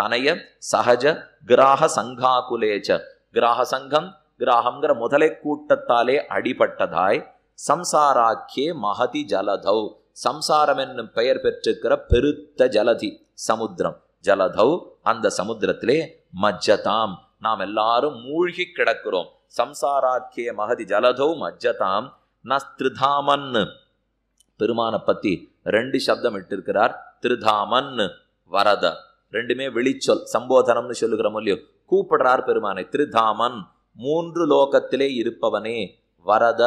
தனைய சகஜ கிராக சங்காகுலேச்ச கிராக சங்கம் கிராகங்கிற முதலை கூட்டத்தாலே அடிபட்டதாய் சம்சாராக்கியே மகதி ஜலதௌ சம்சாரம் என்னும் பெயர் பெற்றிருக்கிற பெருத்த ஜலதி சமுத்திரம் ஜலதௌ அந்த சமுத்திரத்திலே மஜ்ஜதாம் நாம் எல்லாரும் மூழ்கி கிடக்கிறோம் சம்சாராக்கிய மகதி ஜலதௌ மஜ்ஜதாம் நஸ்திருதாமன் பெருமான பத்தி ரெண்டு சப்தம் இட்டிருக்கிறார் திருதாமன் வரத ரெண்டுமே வெளிச்சொல் சம்போதனம்னு சொல்லுகிற இல்லையோ கூப்பிடுறார் பெருமானை திருதாமன் மூன்று லோகத்திலே இருப்பவனே வரத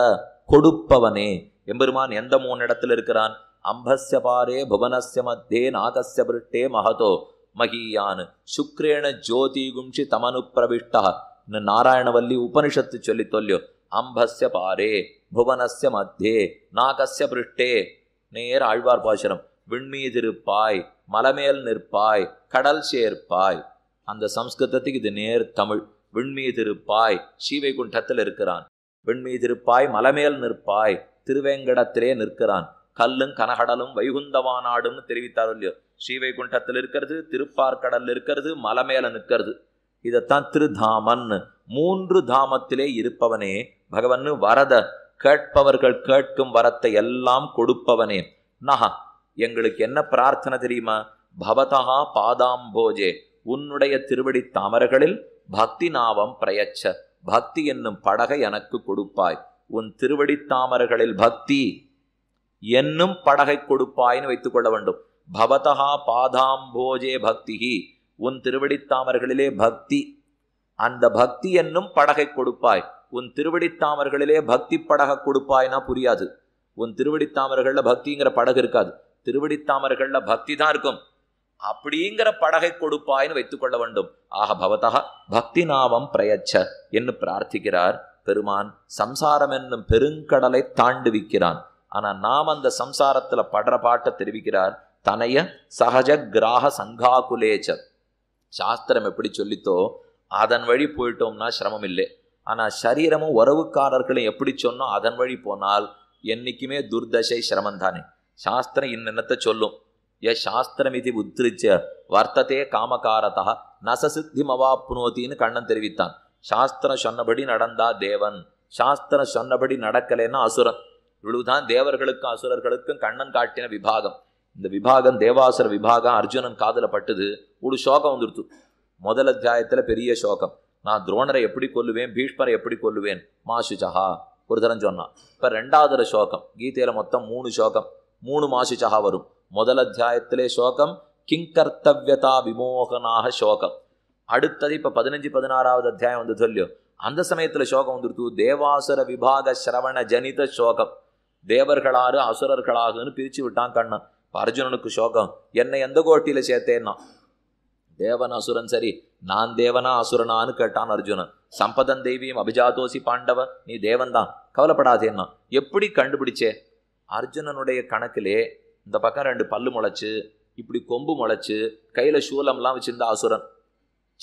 கொடுப்பவனே எம்பெருமான் எந்த மூணு இடத்துல இருக்கிறான் அம்பஸ்ய பாரே புவனஸ்ய மத்தியே நாகஸ்ய பிருட்டே மகதோ மகியான் சுக்ரேண ஜோதி கும்ஷி தமனு பிரவிஷ்டா நாராயணவல்லி உபனிஷத்து சொல்லி தொல்லியோ அம்பஸ்ய பாரே புவனஸ்ய மத்தே நாகஸ்ய பிருஷ்டே நேர் ஆழ்வார் பாசுரம் விண்மீதிருப்பாய் மலமேல் நிற்பாய் கடல் சேர்ப்பாய் அந்த சம்ஸ்கிருதத்துக்கு இது நேர் தமிழ் விண்மீதிருப்பாய் ஸ்ரீவைகுண்டத்தில் இருக்கிறான் விண்மீதிருப்பாய் மலமேல் நிற்பாய் திருவேங்கடத்திலே நிற்கிறான் கல்லும் கனகடலும் வைகுந்தவானாடும்னு தெரிவித்தார் இல்லையோ ஸ்ரீவைகுண்டத்தில் இருக்கிறது திருப்பார்கடல் இருக்கிறது மலமேல நிற்கிறது இதைத்தான் திருதாமன் மூன்று தாமத்திலே இருப்பவனே பகவன் வரத கேட்பவர்கள் கேட்கும் வரத்தை எல்லாம் கொடுப்பவனே நகா எங்களுக்கு என்ன பிரார்த்தனை தெரியுமா பவதா பாதாம்போஜே உன்னுடைய திருவடி தாமரகளில் பக்தி நாவம் பிரயச்ச பக்தி என்னும் படகை எனக்கு கொடுப்பாய் உன் திருவடி தாமரகளில் பக்தி என்னும் படகை கொடுப்பாய்னு வைத்துக் கொள்ள வேண்டும் பவதா பாதாம்போஜே பக்திகி உன் திருவடித்தாமர்களிலே பக்தி அந்த பக்தி என்னும் படகை கொடுப்பாய் உன் திருவடித்தாமர்களிலே பக்தி படகை கொடுப்பாய்னா புரியாது உன் திருவடித்தாமர்களில் பக்திங்கிற படகு இருக்காது திருவடித்தாமர்கள்ல பக்தி தான் இருக்கும் அப்படிங்கிற படகை கொடுப்பாய்னு வைத்துக்கொள்ள வேண்டும் ஆக பவதா பக்தி நாவம் பிரயச்ச என்று பிரார்த்திக்கிறார் பெருமான் சம்சாரம் என்னும் பெருங்கடலை தாண்டுவிக்கிறான் ஆனா நாம் அந்த சம்சாரத்துல படுற பாட்டை தெரிவிக்கிறார் தனைய சகஜ கிராக சங்காகுலேச்ச சாஸ்திரம் எப்படி சொல்லித்தோ அதன் வழி போயிட்டோம்னா சிரமம் இல்லை ஆனா சரீரமும் உறவுக்காரர்களும் எப்படி சொன்னோம் அதன் வழி போனால் என்னைக்குமே துர்தசை சிரமம் தானே சாஸ்திரம் இன்னென்னத்தை சொல்லும் ஏ சாஸ்திரம் இது உத்திரிச்ச வர்த்ததே காமகாரதா நசசித்தி மவாப்னோத்தின்னு கண்ணன் தெரிவித்தான் சாஸ்திரம் சொன்னபடி நடந்தா தேவன் சாஸ்திரம் சொன்னபடி நடக்கலைன்னா அசுரன் இவ்வளவுதான் தேவர்களுக்கும் அசுரர்களுக்கும் கண்ணன் காட்டின விபாகம் இந்த விபாகம் தேவாசுர விபாகம் அர்ஜுனன் காதல பட்டுது ஒரு சோகம் வந்துடுத்து முதல் அத்தியாயத்தில் பெரிய சோகம் நான் துரோணரை எப்படி கொல்லுவேன் பீஷ்மரை எப்படி கொல்லுவேன் மாசுஜஹா ஒரு தரம் சொன்னான் இப்போ ரெண்டாவது சோகம் கீதையில் மொத்தம் மூணு சோகம் மூணு மாசிச்சகா வரும் முதல் அத்தியாயத்திலே சோகம் கிங்கர்த்தவ்யதா விமோகனாக சோகம் அடுத்தது இப்போ பதினஞ்சு பதினாறாவது அத்தியாயம் வந்து சொல்லியும் அந்த சமயத்தில் சோகம் வந்துருத்து தேவாசுர விபாக சிரவண ஜனித சோகம் தேவர்களாறு அசுரர்களாகுன்னு பிரித்து விட்டான் கண்ணன் இப்போ அர்ஜுனனுக்கு சோகம் என்னை எந்த கோட்டியில் சேர்த்தேன்னா தேவன் அசுரன் சரி நான் தேவனா அசுரனான்னு கேட்டான் அர்ஜுனன் சம்பதன் தெய்வியம் அபிஜாதோசி பாண்டவன் நீ தேவன்தான் கவலைப்படாதேன்னா எப்படி கண்டுபிடிச்சே அர்ஜுனனுடைய கணக்கிலே இந்த பக்கம் ரெண்டு பல்லு முளைச்சு இப்படி கொம்பு முளைச்சு கையில் சூலம்லாம் வச்சுருந்தா அசுரன்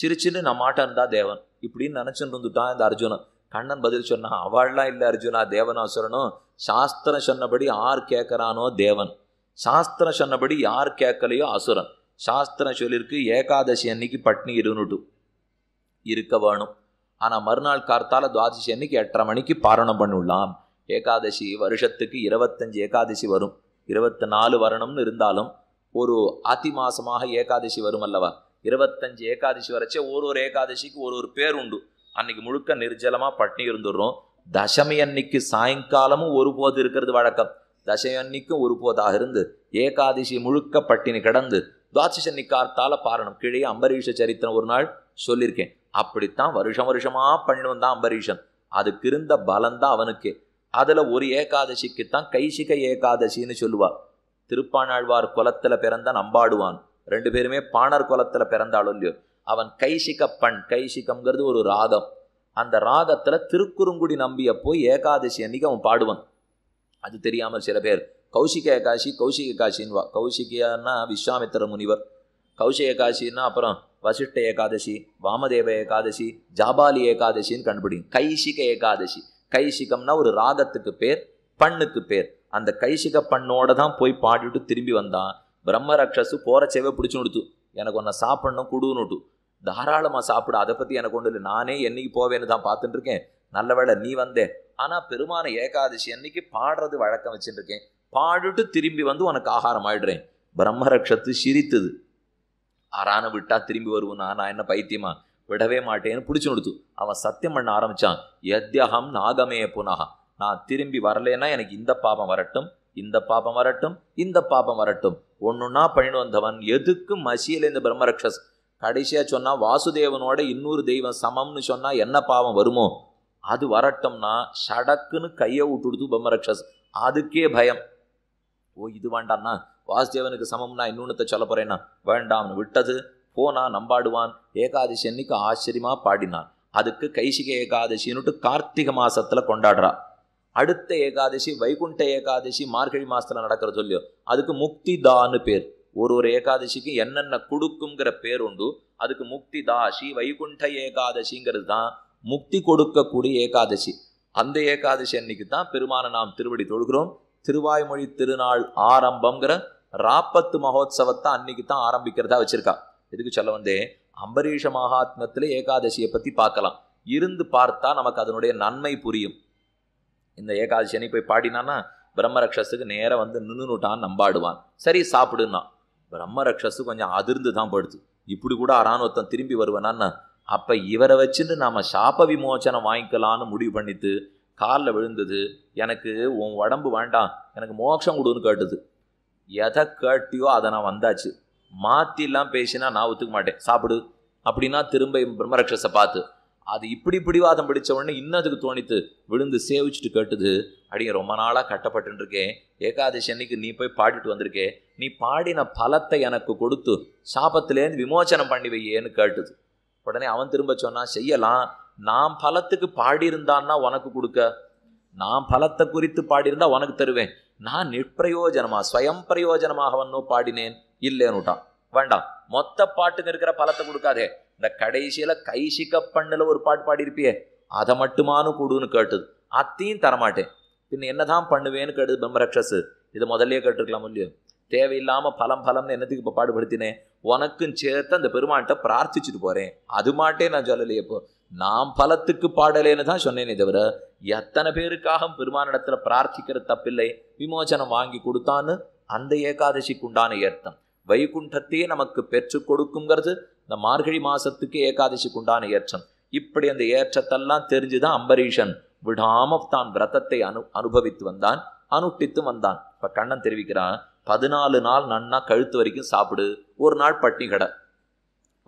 சிரிச்சுன்னு நான் மாட்டம் இருந்தா தேவன் இப்படின்னு நினச்சிட்டு இருந்துட்டான் இந்த அர்ஜுனன் கண்ணன் பதில் சொன்னான் அவள்லாம் இல்லை அர்ஜுனா தேவன் அசுரனும் சாஸ்திரம் சொன்னபடி யார் கேட்குறானோ தேவன் சாஸ்திரம் சொன்னபடி யார் கேட்கலையோ அசுரன் சாஸ்திரம் சொல்லியிருக்கு ஏகாதசி அன்னைக்கு பட்னி இருநூட்டு இருக்க வேணும் ஆனால் மறுநாள் கார்த்தால துவாதசி அன்னைக்கு எட்டரை மணிக்கு பாரணம் பண்ணிவிடலாம் ஏகாதசி வருஷத்துக்கு இருபத்தஞ்சு ஏகாதசி வரும் இருபத்தி நாலு வரணும்னு இருந்தாலும் ஒரு ஆத்தி மாசமாக ஏகாதசி வரும் அல்லவா இருபத்தஞ்சு ஏகாதசி வரைச்சே ஒரு ஒரு ஏகாதசிக்கு ஒரு ஒரு பேர் உண்டு அன்னைக்கு முழுக்க நிர்ஜலமாக பட்டினி இருந்துடுறோம் தசமி அன்னைக்கு சாயங்காலமும் ஒரு போது இருக்கிறது வழக்கம் தசமி அன்னைக்கும் ஒரு போதாக இருந்து ஏகாதசி முழுக்க பட்டினி கிடந்து துவாட்சி கார்த்தால பாரணம் கீழே அம்பரீஷ சரித்திரம் ஒரு நாள் சொல்லியிருக்கேன் அப்படித்தான் வருஷம் வருஷமாக பண்ணி வந்தான் அம்பரீஷன் அதுக்கு இருந்த பலந்தான் அவனுக்கு அதில் ஒரு ஏகாதசிக்கு தான் கைசிக ஏகாதசின்னு சொல்லுவாள் திருப்பாணாழ்வார் குலத்தில் பிறந்த நம்பாடுவான் ரெண்டு பேருமே பாணர் குலத்தில் பிறந்தாலும் இல்லையோ அவன் கைசிக பண் கைசிகம்ங்கிறது ஒரு ராகம் அந்த ராகத்தில் திருக்குறுங்குடி நம்பிய போய் ஏகாதசி அன்னைக்கு அவன் பாடுவான் அது தெரியாமல் சில பேர் கௌசிக ஏகாசி கௌசிக காசின்வா கௌசிகியான்னா விஸ்வாமித்திர முனிவர் கௌசிக காசின்னா அப்புறம் வசிஷ்ட ஏகாதசி வாமதேவ ஏகாதசி ஜாபாலி ஏகாதசின்னு கண்டுபிடிக்கும் கைசிக ஏகாதசி கைசிகம்னா ஒரு ராகத்துக்கு பேர் பண்ணுக்கு பேர் அந்த கைசிக பண்ணோட தான் போய் பாடிட்டு திரும்பி வந்தான் பிரம்ம ரக்ஷஸு போகிற சேவை பிடிச்சி கொடுத்து எனக்கு ஒன்றை சாப்பிடணும் குடுன்னு தாராளமாக சாப்பிட அதை பற்றி எனக்கு ஒன்று இல்லை நானே என்னைக்கு போவேன்னு தான் பார்த்துட்டு இருக்கேன் நல்ல வேலை நீ வந்தே ஆனால் பெருமான ஏகாதசி அன்னைக்கு பாடுறது வழக்கம் வச்சுட்டுருக்கேன் பாடிட்டு திரும்பி வந்து உனக்கு ஆகாரம் ஆயிடுறேன் பிரம்மரக்ஷத்து சிரித்தது ஆறான விட்டா திரும்பி வருவோம் நான் என்ன பைத்தியமா விடவே மாட்டேன்னு பிடிச்சி கொடுத்து அவன் சத்தியம் பண்ண ஆரம்பித்தான் எத்தியகம் நாகமே புனகா நான் திரும்பி வரலேன்னா எனக்கு இந்த பாபம் வரட்டும் இந்த பாபம் வரட்டும் இந்த பாபம் வரட்டும் ஒன்றுன்னா பண்ணிட்டு வந்தவன் எதுக்கு மசியில் இந்த பிரம்மரக்ஷஸ் கடைசியாக சொன்னால் வாசுதேவனோட இன்னொரு தெய்வம் சமம்னு சொன்னால் என்ன பாவம் வருமோ அது வரட்டும்னா சடக்குன்னு கையை விட்டுடுத்து பிரம்மரக்ஷஸ் அதுக்கே பயம் ஓ இது வேண்டாம்னா வாசுதேவனுக்கு சமம்னா இன்னொன்னு சொல்ல போகிறேன்னா வேண்டாம்னு விட்டது போனா நம்பாடுவான் ஏகாதசி அன்னைக்கு ஆச்சரியமா பாடினான் அதுக்கு கைசிக ஏகாதசின்னுட்டு கார்த்திகை மாசத்துல கொண்டாடுறா அடுத்த ஏகாதசி வைகுண்ட ஏகாதசி மார்கழி மாசத்துல நடக்கிற சொல்லியோ அதுக்கு முக்தி தான்னு பேர் ஒரு ஒரு ஏகாதசிக்கு என்னென்ன கொடுக்குங்கிற பேர் உண்டு அதுக்கு முக்தி தா ஸ்ரீ வைகுண்ட ஏகாதசிங்கிறது தான் முக்தி கொடுக்கக்கூடிய ஏகாதசி அந்த ஏகாதசி அன்னைக்கு தான் பெருமான நாம் திருவடி தொழுகிறோம் திருவாய்மொழி திருநாள் ஆரம்பங்கிற ராப்பத்து மகோத்சவத்தை அன்னைக்கு தான் ஆரம்பிக்கிறதா வச்சிருக்கா எதுக்கு சொல்ல வந்தேன் அம்பரீஷ மகாத்மத்தில் ஏகாதசியை பற்றி பார்க்கலாம் இருந்து பார்த்தா நமக்கு அதனுடைய நன்மை புரியும் இந்த ஏகாதசி அன்னைக்கு போய் பாடினான்னா பிரம்மரக்ஷஸுக்கு நேராக வந்து நின்றுனுட்டான் நம்பாடுவான் சரி சாப்பிடுன்னா பிரம்மரக்ஷஸு கொஞ்சம் அதிர்ந்து தான் படுத்து இப்படி கூட அராணுவத்தம் திரும்பி வருவேனான்னு அப்போ இவரை வச்சுட்டு நாம் சாப விமோச்சனம் வாங்கிக்கலான்னு முடிவு பண்ணிட்டு காலில் விழுந்தது எனக்கு உன் உடம்பு வேண்டாம் எனக்கு மோட்சம் கொடுன்னு கேட்டுது எதை கேட்டியோ அதை நான் வந்தாச்சு மாற்றிலாம் பேசினா நான் ஒத்துக்க மாட்டேன் சாப்பிடு அப்படின்னா திரும்ப பிரம்மரக்ஷஸை பார்த்து அது இப்படி பிடிவாதம் பிடிச்ச உடனே இன்னும் அதுக்கு தோணித்து விழுந்து சேவிச்சுட்டு கேட்டுது அப்படிங்க ரொம்ப நாளாக கட்டப்பட்டுருக்கேன் ஏகாதசி அன்னைக்கு நீ போய் பாடிட்டு வந்திருக்கே நீ பாடின பலத்தை எனக்கு கொடுத்து சாபத்திலேருந்து விமோச்சனம் பண்ணி வையேன்னு கேட்டுது உடனே அவன் திரும்ப சொன்னான் செய்யலாம் நான் பலத்துக்கு பாடியிருந்தான்னா உனக்கு கொடுக்க நான் பலத்தை குறித்து பாடியிருந்தா உனக்கு தருவேன் நான் நிற்பிரயோஜனமா ஸ்வயம் பிரயோஜனமாகவன்னோ பாடினேன் இல்லைன்னுட்டான் வேண்டாம் மொத்த பாட்டுக்கு இருக்கிற பலத்தை கொடுக்காதே இந்த கடைசியில கைசிக்க பண்ணல ஒரு பாட்டு பாடியிருப்பியே அதை மட்டுமானு கொடுன்னு கேட்டுது அத்தையும் தரமாட்டேன் பின்ன என்னதான் பண்ணுவேன்னு கேட்டுது பிரம்மரக்ஷஸு இது முதல்லயே கேட்டுருக்கலாம் இல்லையோ தேவையில்லாமல் பலம் பலம்னு என்னத்துக்கு இப்போ பாடுபடுத்தினேன் உனக்கும் சேர்த்து அந்த பெருமான்கிட்ட பிரார்த்திச்சுட்டு போறேன் அது மாட்டே நான் சொல்லலையே இப்போ நாம் பலத்துக்கு பாடலேன்னு தான் சொன்னேனே தவிர எத்தனை பேருக்காக பெருமானிடத்தில் பிரார்த்திக்கிற தப்பில்லை விமோச்சனம் வாங்கி கொடுத்தான்னு அந்த ஏகாதசிக்கு உண்டான ஏற்றம் வைகுண்டத்தையே நமக்கு பெற்று கொடுக்குங்கிறது இந்த மார்கழி மாசத்துக்கு ஏகாதசிக்கு உண்டான ஏற்றம் இப்படி அந்த ஏற்றத்தெல்லாம் தெரிஞ்சுதான் அம்பரீஷன் விடாம தான் விரதத்தை அனு அனுபவித்து வந்தான் அனுட்டித்து வந்தான் இப்ப கண்ணன் தெரிவிக்கிறான் பதினாலு நாள் நன்னா கழுத்து வரைக்கும் சாப்பிடு ஒரு நாள் பட்டினி கடை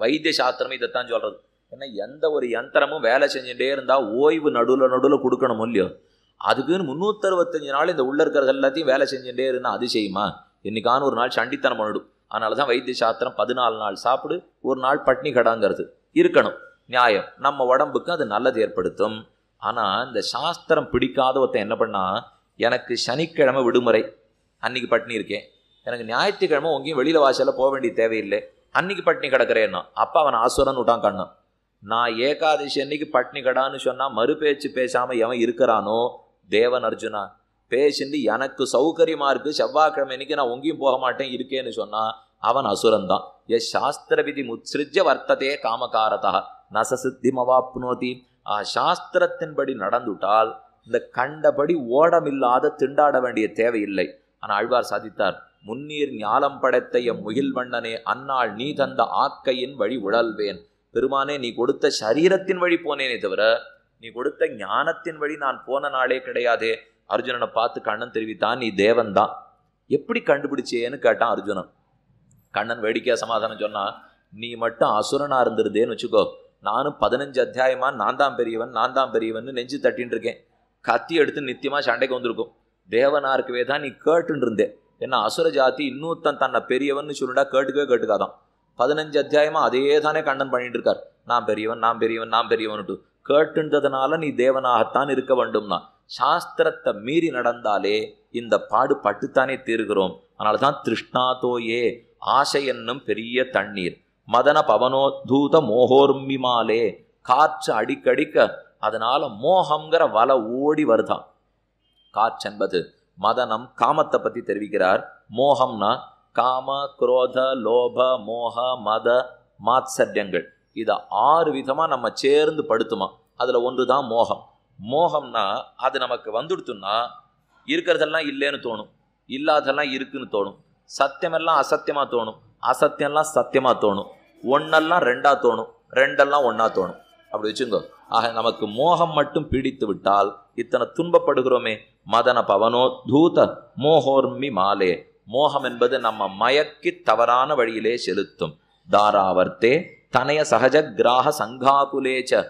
வைத்திய சாஸ்திரம் இதைத்தான் சொல்றது ஏன்னா எந்த ஒரு யந்திரமும் வேலை செஞ்சுட்டே இருந்தால் ஓய்வு நடுவில் நடுவில் கொடுக்கணும் இல்லையோ அதுக்குன்னு முந்நூற்றறுபத்தஞ்சு நாள் இந்த உள்ள இருக்கிறது எல்லாத்தையும் வேலை செஞ்சுட்டே இருந்தால் அது செய்யுமா என்னைக்கான ஒரு நாள் சண்டித்தனம் பண்ணிடும் அதனால தான் வைத்திய சாஸ்திரம் பதினாலு நாள் சாப்பிடு ஒரு நாள் பட்னி கடாங்கிறது இருக்கணும் நியாயம் நம்ம உடம்புக்கு அது நல்லது ஏற்படுத்தும் ஆனால் இந்த சாஸ்திரம் பிடிக்காத ஒருத்தன் என்ன பண்ணா எனக்கு சனிக்கிழமை விடுமுறை அன்னைக்கு பட்னி இருக்கேன் எனக்கு ஞாயிற்றுக்கிழமை உங்கேயும் வெளியில் வாசலில் போக வேண்டிய தேவையில்லை அன்னைக்கு பட்னி கிடக்கிறேன்னா அப்பா அவன் ஆசுரன் விட்டான் கண்ணான் நான் ஏகாதசி அன்னைக்கு பட்னி கடான்னு சொன்னால் மறுபேச்சு பேசாமல் எவன் இருக்கிறானோ தேவன் அர்ஜுனா பேசிந்து எனக்கு சௌகரியமாக இருக்குது செவ்வாய்க்கிழமை இன்னைக்கு நான் ஒங்கியும் போக மாட்டேன் இருக்கேன்னு சொன்னால் அவன் அசுரந்தான் ஏ சாஸ்திர விதி முத்ஸ்ருஜ வர்த்ததே காமகாரதா நச சித்திமவாப்னோதி ஆ சாஸ்திரத்தின்படி நடந்துட்டால் இந்த கண்டபடி ஓடமில்லாத திண்டாட வேண்டிய தேவையில்லை ஆனால் அழ்வார் சாதித்தார் முன்னீர் ஞாலம் படைத்த முகில் வண்ணனே அன்னாள் நீ தந்த ஆக்கையின் வழி உழல்வேன் பெருமானே நீ கொடுத்த சரீரத்தின் வழி போனேனே தவிர நீ கொடுத்த ஞானத்தின் வழி நான் போன நாளே கிடையாதே அர்ஜுனனை பார்த்து கண்ணன் தெரிவித்தான் நீ தேவன் தான் எப்படி கண்டுபிடிச்சேன்னு கேட்டான் அர்ஜுனன் கண்ணன் வேடிக்கையா சமாதானம் சொன்னா நீ மட்டும் அசுரனா இருந்திருந்தேன்னு வச்சுக்கோ நானும் பதினஞ்சு அத்தியாயமா நான் தான் பெரியவன் நான் தான் பெரியவன் நெஞ்சு தட்டின்னு இருக்கேன் கத்தி எடுத்து நித்தியமா சண்டைக்கு வந்திருக்கும் தேவனா இருக்கவே தான் நீ கேட்டுன்னு ஏன்னா அசுர ஜாதி இன்னொருத்தன் தன்னை பெரியவன் சொல்லுண்டா கேட்டுக்கவே கேட்டுக்காதான் பதினஞ்சு அத்தியாயமாக அதே தானே கண்ணன் பண்ணிட்டு இருக்கார் நான் பெரியவன் நான் பெரியவன் நான் பெரியவன்ட்டு கேட்டுன்றதுனால நீ தேவனாகத்தான் இருக்க வேண்டும்னா சாஸ்திரத்தை மீறி நடந்தாலே இந்த பாடு பட்டுத்தானே தீர்கிறோம் அதனால தான் திருஷ்ணாதோயே ஆசை என்னும் பெரிய தண்ணீர் மதன பவனோத்தூத மோகோர்மிமாலே காற்று அடிக்கடிக்க அதனால மோகங்கிற வலை ஓடி வருதான் காற்று என்பது மதனம் காமத்தை பற்றி தெரிவிக்கிறார் மோகம்னா காம குரோத லோப மோக மத மாத்சரியங்கள் இதை ஆறு விதமாக நம்ம சேர்ந்து படுத்துமா அதில் ஒன்று தான் மோகம் மோகம்னா அது நமக்கு வந்துடுத்துன்னா இருக்கிறதெல்லாம் இல்லைன்னு தோணும் இல்லாதெல்லாம் இருக்குன்னு தோணும் சத்தியமெல்லாம் அசத்தியமாக தோணும் அசத்தியம்லாம் சத்தியமாக தோணும் ஒன்றெல்லாம் ரெண்டாக தோணும் ரெண்டெல்லாம் ஒன்றா தோணும் அப்படி வச்சுங்கோ ஆக நமக்கு மோகம் மட்டும் பிடித்து விட்டால் இத்தனை துன்பப்படுகிறோமே மதன பவனோ தூத மோகோர்மி மாலே மோகம் என்பது நம்ம மயக்கி தவறான வழியிலே செலுத்தும் தாராவர்த்தே தனைய சகஜ கிராக சங்காகுலேச்ச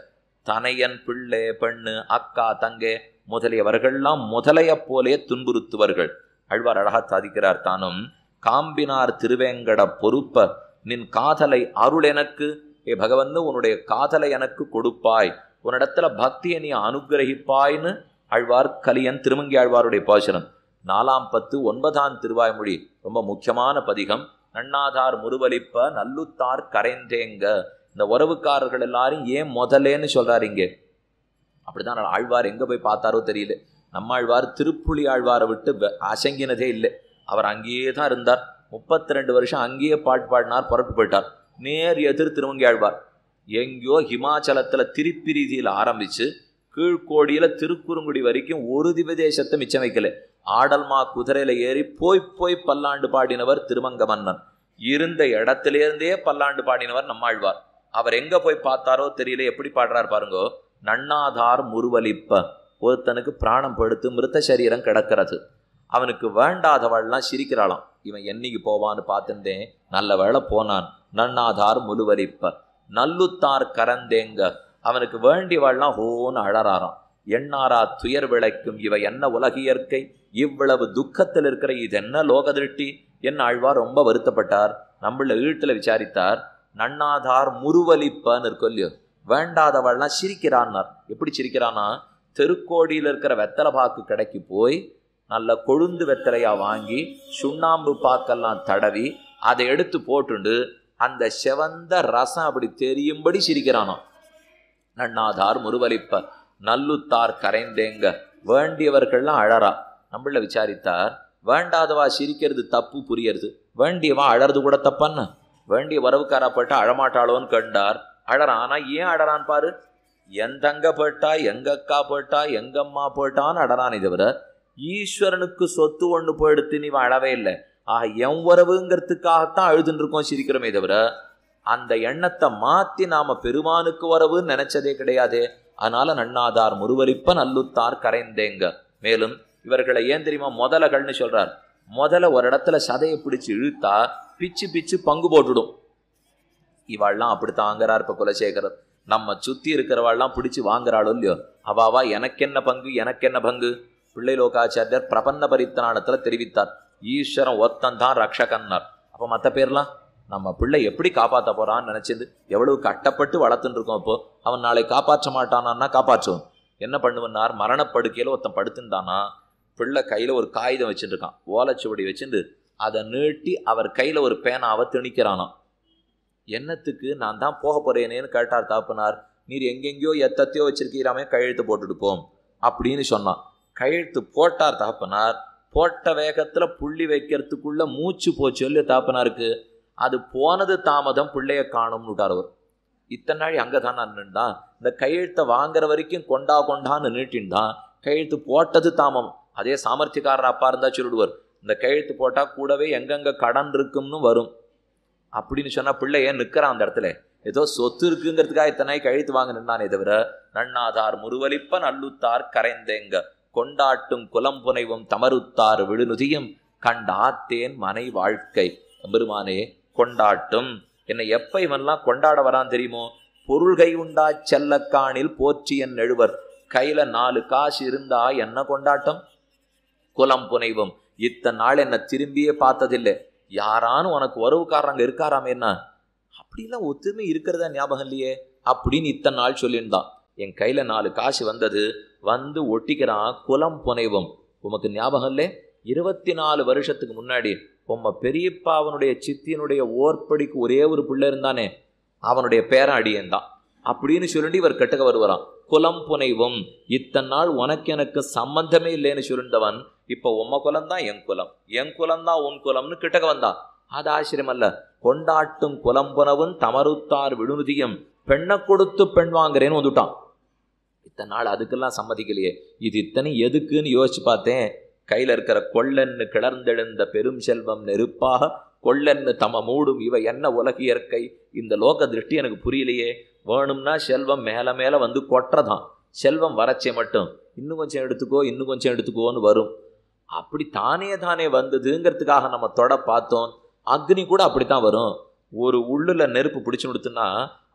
தனையன் பிள்ளை பெண்ணு அக்கா தங்கே முதலியவர்கள்லாம் முதலையப் போலே துன்புறுத்துவர்கள் அழ்வார் அழகா சாதிக்கிறார் தானும் காம்பினார் திருவேங்கட பொறுப்ப நின் காதலை அருள் எனக்கு ஏ பகவந்து உன்னுடைய காதலை எனக்கு கொடுப்பாய் உன்னிடத்துல பக்தியை நீ அனுகிரகிப்பாய்னு அழ்வார் கலியன் திருமங்கி ஆழ்வாருடைய பாசனம் நாலாம் பத்து ஒன்பதாம் திருவாய்மொழி ரொம்ப முக்கியமான பதிகம் நன்னாதார் முருவலிப்ப நல்லுத்தார் கரைந்தேங்க இந்த உறவுக்காரர்கள் எல்லாரும் ஏன் முதலேன்னு சொல்கிறாரு இங்கே அப்படிதான் ஆழ்வார் எங்கே போய் பார்த்தாரோ தெரியல நம்மாழ்வார் திருப்புலி ஆழ்வாரை விட்டு அசங்கினதே இல்லை அவர் அங்கேயே தான் இருந்தார் முப்பத்தி ரெண்டு வருஷம் அங்கேயே பாட்டு பாடினார் புறப்பட்டு போயிட்டார் நேர் எதிர் திருவங்கி ஆழ்வார் எங்கேயோ ஹிமாச்சலத்தில் திருப்பிரீதியில் ஆரம்பித்து கீழ்கோடியில் திருக்குறுங்குடி வரைக்கும் ஒரு திவதேசத்தை மிச்சம் வைக்கலை ஆடல்மா குதிரையில ஏறி போய் போய் பல்லாண்டு பாடினவர் திருமங்க மன்னன் இருந்த இடத்திலேருந்தே பல்லாண்டு பாடினவர் நம்மாழ்வார் அவர் எங்க போய் பார்த்தாரோ தெரியல எப்படி பாடுறார் பாருங்கோ நன்னாதார் முருவலிப்ப ஒருத்தனுக்கு பிராணம் படுத்து மிருத்த சரீரம் கிடக்கிறது அவனுக்கு வேண்டாதவள்லாம் சிரிக்கிறாளாம் இவன் என்னைக்கு போவான்னு பார்த்துட்டேன் நல்ல வேலை போனான் நன்னாதார் முருவலிப்ப நல்லுத்தார் கரந்தேங்க அவனுக்கு வேண்டிவாள்லாம் ஹோன்னு அழறாராம் எண்ணாரா துயர் விளைக்கும் இவை என்ன உலகியற்கை இவ்வளவு துக்கத்தில் இருக்கிற இது என்ன லோக திருஷ்டி என் ஆழ்வார் ரொம்ப வருத்தப்பட்டார் நம்மள ஈழத்தில் விசாரித்தார் நன்னாதார் முருவலிப்பான்னு இருக்கோ இல்லையோ வேண்டாதவள்லாம் சிரிக்கிறான்னார் எப்படி சிரிக்கிறான்னா தெருக்கோடியில் இருக்கிற வெத்தலை பாக்கு கடைக்கு போய் நல்ல கொழுந்து வெத்தலையாக வாங்கி சுண்ணாம்பு பாக்கெல்லாம் தடவி அதை எடுத்து போட்டுண்டு அந்த செவந்த ரசம் அப்படி தெரியும்படி சிரிக்கிறானோ நன்னாதார் முருவலிப்ப நல்லுத்தார் கரைந்தேங்க வேண்டியவர்கள்லாம் அழறா நம்மள விசாரித்தார் வேண்டாதவா சிரிக்கிறது தப்பு புரியறது வேண்டியவா அழறது கூட தப்பன்னு வேண்டிய வரவுக்காரா பட்டா அழமாட்டாளோன்னு கண்டார் அழறான் ஆனால் ஏன் அழறான் பாரு என் தங்க போட்டா எங்க அக்கா போட்டா எங்க அம்மா போட்டான்னு அடரானே தவிர ஈஸ்வரனுக்கு சொத்து ஒன்று போயிடுத்து நீ அழவே இல்லை ஆ என் உறவுங்கிறதுக்காகத்தான் அழுதுன்னு இருக்கோம் சிரிக்கிறோமே தவிர அந்த எண்ணத்தை மாற்றி நாம் பெருமானுக்கு உறவுன்னு நினைச்சதே கிடையாது அதனால நன்னாதார் முருவரிப்ப நல்லுத்தார் கரைந்தேங்க மேலும் இவர்களை ஏன் தெரியுமா முதலகள்னு சொல்கிறார் முதல்ல ஒரு இடத்துல சதையை பிடிச்சி இழுத்தா பிச்சு பிச்சு பங்கு போட்டுடும் இவாள்லாம் அப்படித்தான் ஆங்கிறார் இப்போ குலசேகரர் நம்ம சுற்றி இருக்கிறவாள்லாம் பிடிச்சி வாங்குறாளோ இல்லையோ அவாவா எனக்கென்ன பங்கு எனக்கென்ன பங்கு பிள்ளை லோகாச்சாரியர் பிரபன்ன பரித்தனானத்தில் தெரிவித்தார் ஈஸ்வரன் ஒத்தன் தான் ரக்ஷகன்னார் அப்போ மற்ற பேர்லாம் நம்ம பிள்ளை எப்படி காப்பாற்ற போகிறான்னு நினச்சது எவ்வளவு கட்டப்பட்டு வளர்த்துன்னு இருக்கோம் இப்போ அவன் நாளை காப்பாற்ற மாட்டானான்னா காப்பாற்றுவோம் என்ன பண்ணுவனார் மரணப்படுக்கையில் ஒருத்தன் தானா பிள்ளை கையில் ஒரு காகிதம் வச்சுட்டுருக்கான் ஓலைச்சுவடி வச்சுட்டு அதை நீட்டி அவர் கையில் ஒரு பேனாவை திணிக்கிறானாம் என்னத்துக்கு நான் தான் போக போகிறேனேன்னு கேட்டார் தாப்பினார் நீர் எங்கெங்கேயோ எத்தத்தையோ வச்சிருக்கிறாமே கையெழுத்து போட்டுட்டு போம் அப்படின்னு சொன்னான் கையெழுத்து போட்டார் தாப்பனார் போட்ட வேகத்தில் புள்ளி வைக்கிறதுக்குள்ள மூச்சு போச்சு சொல்லி தாப்பனாருக்கு அது போனது தாமதம் பிள்ளைய காணும்னுட்டார் அவர் இத்தனை நாள் அங்கே தான் நான் இந்த கையெழுத்தை வாங்குற வரைக்கும் கொண்டா கொண்டான்னு நீட்டின்தான் கையெழுத்து போட்டது தாமம் அதே சாமர்த்தியக்காரர் அப்பா இருந்தால் சொல்லிடுவார் இந்த கையெழுத்து போட்டால் கூடவே எங்கெங்கே கடன் இருக்கும்னு வரும் அப்படின்னு சொன்னால் பிள்ளை ஏன் நிற்கிறான் அந்த இடத்துல ஏதோ சொத்து இருக்குங்கிறதுக்காக இத்தனை கழித்து வாங்க நின்றானே தவிர நன்னாதார் முருவலிப்ப நல்லுத்தார் கரைந்தேங்க கொண்டாட்டும் குலம் புனைவும் தமருத்தார் விழுநுதியும் கண்டாத்தேன் மனை வாழ்க்கை பெருமானே கொண்டாட்டும் என்னை எப்ப இவன்லாம் கொண்டாட வரான் தெரியுமோ பொருள்கை உண்டா செல்லக்காணில் போற்றி என் எழுவர் கையில நாலு காசு இருந்தா என்ன கொண்டாட்டம் குலம் புனைவும் இத்தனை நாள் என்னை திரும்பியே பார்த்ததில்லை யாரானும் உனக்கு உறவுக்காரங்க இருக்காராமே என்ன அப்படிலாம் ஒத்துமை இருக்கிறதா ஞாபகம் இல்லையே அப்படின்னு இத்தனை நாள் சொல்லியிருந்தான் என் கையில் நாலு காசு வந்தது வந்து ஒட்டிக்கிறான் குலம் புனைவும் உமக்கு ஞாபகம் இல்லை இருபத்தி நாலு வருஷத்துக்கு முன்னாடி உம்ம பெரியப்பா அவனுடைய சித்தியனுடைய ஓர்படிக்கு ஒரே ஒரு பிள்ளை இருந்தானே அவனுடைய பேரன் அடியன் தான் அப்படின்னு சொல்லிட்டு இவர் கெட்டக வருவரான் குலம் புனைவும் இத்தனை நாள் உனக்கு எனக்கு சம்பந்தமே இல்லைன்னு சொல்லிருந்தவன் இப்போ உம்ம குலம் தான் என் குலம் என் குலம் தான் உன் குலம்னு கிட்டக வந்தான் அது ஆச்சரியம் அல்ல கொண்டாட்டும் புனவும் தமருத்தார் விடுமுதியும் பெண்ணை கொடுத்து பெண் வாங்குறேன்னு வந்துட்டான் இத்தனை நாள் அதுக்கெல்லாம் சம்மதிக்கலையே இது இத்தனை எதுக்குன்னு யோசிச்சு பார்த்தேன் கையில் இருக்கிற கொள்ளன்னு கிளர்ந்தெழுந்த பெரும் செல்வம் நெருப்பாக கொள்ளன்னு தம மூடும் இவ என்ன உலக இயற்கை இந்த லோக திருஷ்டி எனக்கு புரியலையே வேணும்னா செல்வம் மேலே மேலே வந்து கொட்டுறதான் செல்வம் வரச்சே மட்டும் இன்னும் கொஞ்சம் எடுத்துக்கோ இன்னும் கொஞ்சம் எடுத்துக்கோன்னு வரும் அப்படி தானே தானே வந்ததுங்கிறதுக்காக நம்ம தொட பார்த்தோம் அக்னி கூட அப்படி தான் வரும் ஒரு உள்ளுல நெருப்பு பிடிச்சு கொடுத்துன்னா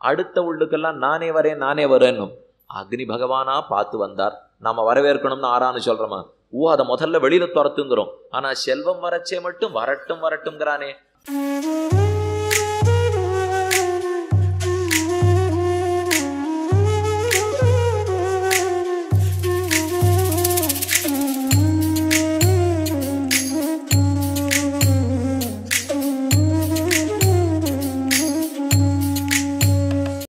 அடுத்த உள்ளுக்கெல்லாம் நானே வரேன் நானே வரேன்னும் அக்னி பகவானா பார்த்து வந்தார் நம்ம வரவேற்கணும்னு ஆறான்னு சொல்கிறோமா ஓ அதை முதல்ல வெளியில் துரத்துங்கிறோம் ஆனால் செல்வம் வரச்சே மட்டும் வரட்டும் வரட்டுங்கிறானே